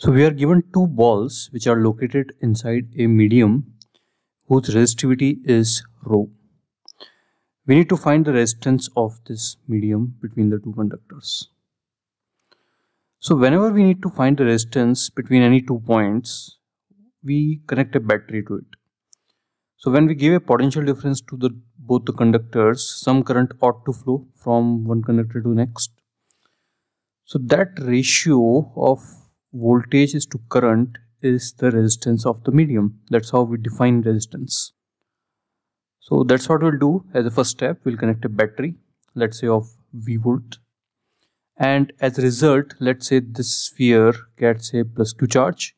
So we are given two balls which are located inside a medium whose resistivity is rho. We need to find the resistance of this medium between the two conductors. So whenever we need to find the resistance between any two points, we connect a battery to it. So when we give a potential difference to the both the conductors, some current ought to flow from one conductor to next. So that ratio of voltage is to current is the resistance of the medium. That's how we define resistance. So that's what we'll do as a first step. We'll connect a battery, let's say of V volt. And as a result, let's say this sphere gets a plus Q charge.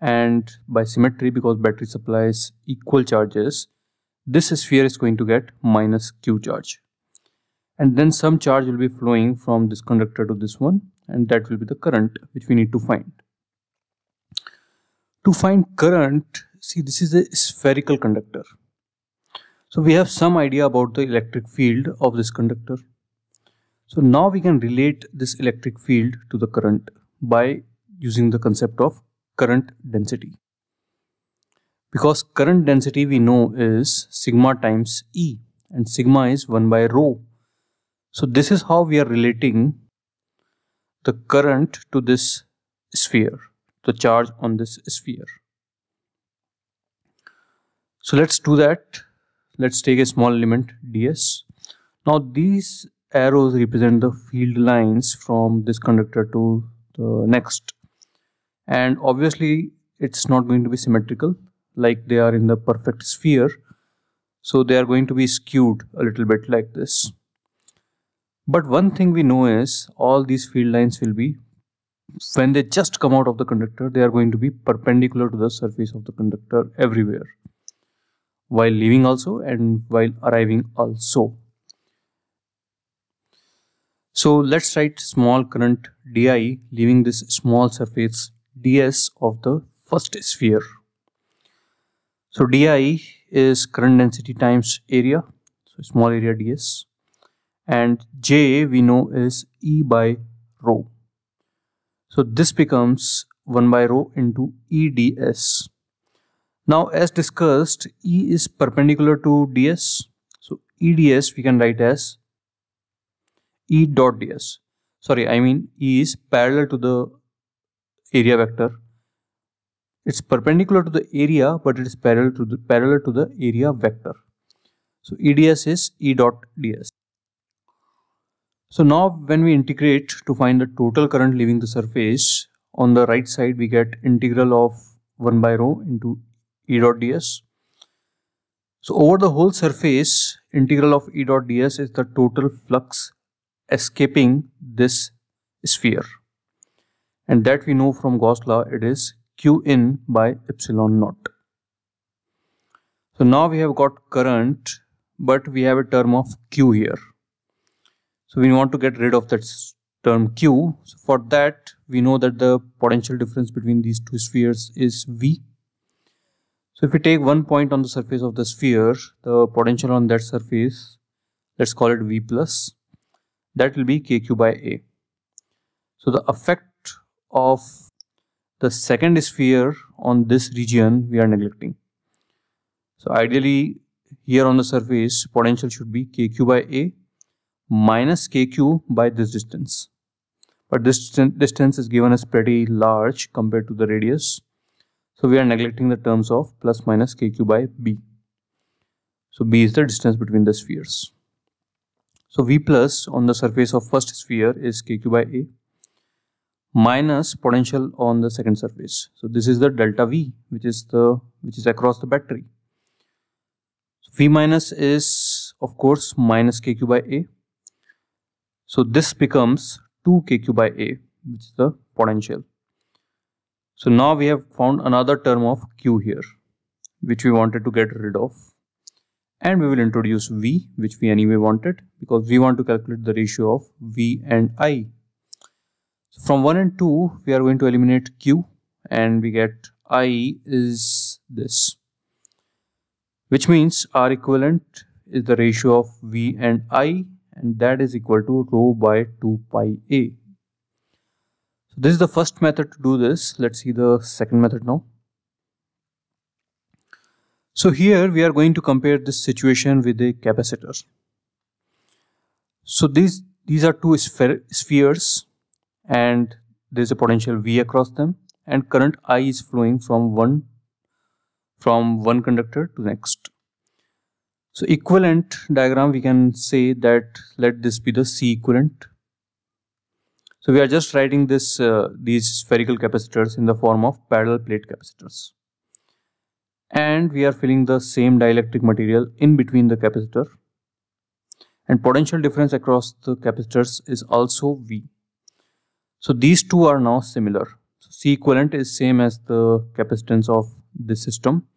And by symmetry, because battery supplies equal charges, this sphere is going to get minus Q charge. And then some charge will be flowing from this conductor to this one and that will be the current which we need to find. To find current, see this is a spherical conductor. So we have some idea about the electric field of this conductor. So now we can relate this electric field to the current by using the concept of current density. Because current density we know is sigma times E and sigma is 1 by rho. So this is how we are relating the current to this sphere, the charge on this sphere. So let's do that. Let's take a small element ds. Now these arrows represent the field lines from this conductor to the next. And obviously it's not going to be symmetrical like they are in the perfect sphere. So they are going to be skewed a little bit like this. But one thing we know is all these field lines will be, when they just come out of the conductor, they are going to be perpendicular to the surface of the conductor everywhere. While leaving also and while arriving also. So let's write small current di leaving this small surface ds of the first sphere. So di is current density times area. So small area ds and J we know is E by rho. So this becomes 1 by rho into EDS. Now as discussed, E is perpendicular to ds. So EDS we can write as E dot ds. Sorry, I mean E is parallel to the area vector. It's perpendicular to the area, but it is parallel to the parallel to the area vector. So EDS is E dot ds. So now when we integrate to find the total current leaving the surface, on the right side we get integral of 1 by rho into E dot ds. So over the whole surface, integral of E dot ds is the total flux escaping this sphere. And that we know from Gauss law, it is q in by epsilon naught. So now we have got current, but we have a term of q here. So we want to get rid of that term Q. So for that, we know that the potential difference between these two spheres is V. So if we take one point on the surface of the sphere, the potential on that surface, let's call it V plus, that will be KQ by A. So the effect of the second sphere on this region we are neglecting. So ideally here on the surface potential should be KQ by A minus kq by this distance. But this distance is given as pretty large compared to the radius. So we are neglecting the terms of plus minus kq by b. So b is the distance between the spheres. So v plus on the surface of first sphere is kq by a minus potential on the second surface. So this is the delta v which is the which is across the battery. So v minus is of course minus kq by a so this becomes 2kq by A, which is the potential. So now we have found another term of Q here, which we wanted to get rid of. And we will introduce V, which we anyway wanted, because we want to calculate the ratio of V and I. So from 1 and 2, we are going to eliminate Q, and we get I is this, which means R equivalent is the ratio of V and I and that is equal to rho by 2 pi a. So this is the first method to do this. Let's see the second method now. So here we are going to compare this situation with a capacitor. So these, these are two spheres and there's a potential V across them and current I is flowing from one from one conductor to next. So equivalent diagram we can say that let this be the C equivalent. So we are just writing this uh, these spherical capacitors in the form of parallel plate capacitors. And we are filling the same dielectric material in between the capacitor. And potential difference across the capacitors is also V. So these two are now similar. So C equivalent is same as the capacitance of this system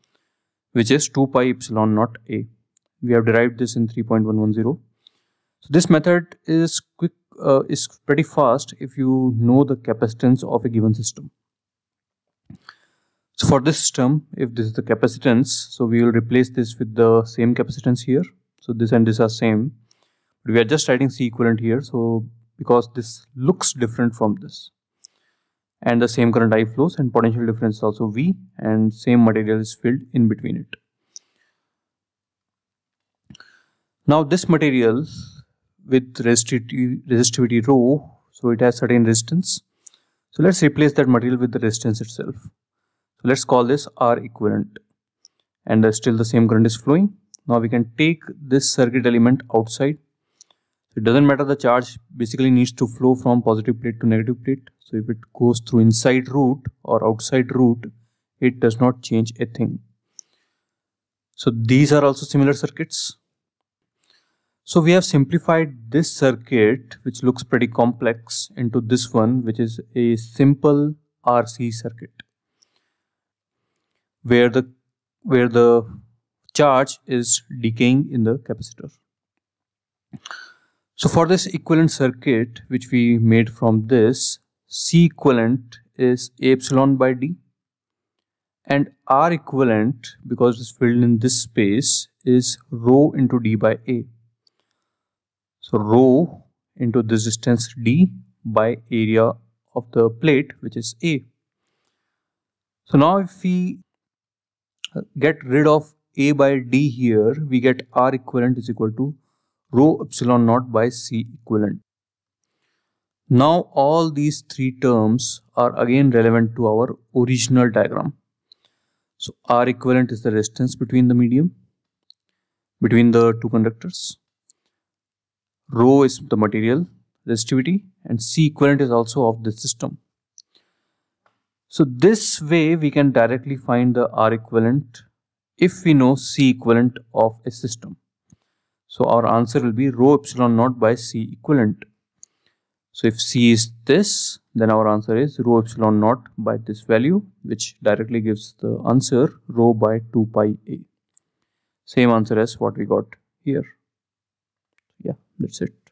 which is 2 pi epsilon naught A we have derived this in 3.110 so this method is quick uh, is pretty fast if you know the capacitance of a given system so for this system if this is the capacitance so we will replace this with the same capacitance here so this and this are same but we are just writing c equivalent here so because this looks different from this and the same current I flows and potential difference also V and same material is filled in between it. Now this material with resistivity, resistivity rho, so it has certain resistance. So let's replace that material with the resistance itself. So let's call this R equivalent and uh, still the same current is flowing. Now we can take this circuit element outside. It doesn't matter the charge basically needs to flow from positive plate to negative plate. So if it goes through inside root or outside root, it does not change a thing. So these are also similar circuits. So we have simplified this circuit which looks pretty complex into this one which is a simple RC circuit where the where the charge is decaying in the capacitor. So for this equivalent circuit which we made from this C equivalent is A epsilon by D and R equivalent because it's filled in this space is rho into D by A. So rho into distance D by area of the plate which is A. So now if we get rid of A by D here we get R equivalent is equal to rho epsilon naught by C equivalent. Now all these three terms are again relevant to our original diagram. So R equivalent is the resistance between the medium, between the two conductors. Rho is the material resistivity and C equivalent is also of the system. So this way we can directly find the R equivalent if we know C equivalent of a system. So our answer will be rho epsilon naught by C equivalent. So if C is this, then our answer is rho epsilon naught by this value, which directly gives the answer rho by 2 pi a. Same answer as what we got here. That's it.